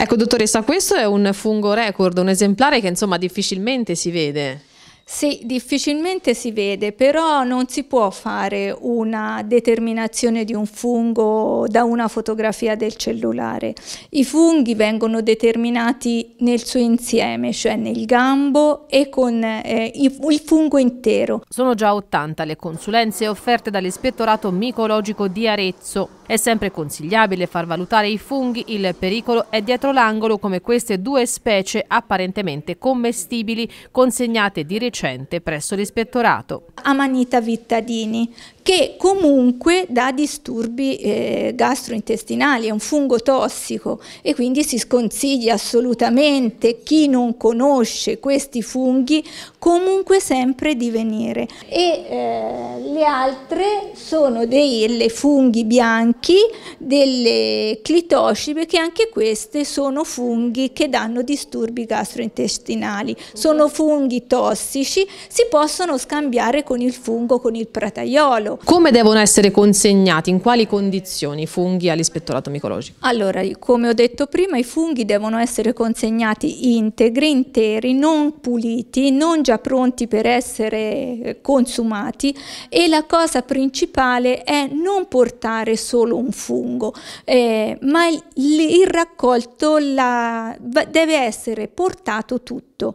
Ecco dottoressa, questo è un fungo record, un esemplare che insomma difficilmente si vede. Sì, difficilmente si vede, però non si può fare una determinazione di un fungo da una fotografia del cellulare. I funghi vengono determinati nel suo insieme, cioè nel gambo e con eh, il fungo intero. Sono già 80 le consulenze offerte dall'Ispettorato Micologico di Arezzo è sempre consigliabile far valutare i funghi, il pericolo è dietro l'angolo come queste due specie apparentemente commestibili consegnate di recente presso l'ispettorato. Amanita vittadini, che comunque dà disturbi eh, gastrointestinali, è un fungo tossico e quindi si sconsiglia assolutamente chi non conosce questi funghi comunque sempre di venire. E eh, le altre sono dei funghi bianchi, delle clitoscibe che anche queste sono funghi che danno disturbi gastrointestinali, sono funghi tossici, si possono scambiare con il fungo, con il prataiolo come devono essere consegnati, in quali condizioni i funghi all'ispettorato micologico? Allora, come ho detto prima, i funghi devono essere consegnati integri, interi, non puliti, non già pronti per essere eh, consumati e la cosa principale è non portare solo un fungo, eh, ma il, il raccolto la, deve essere portato tutto.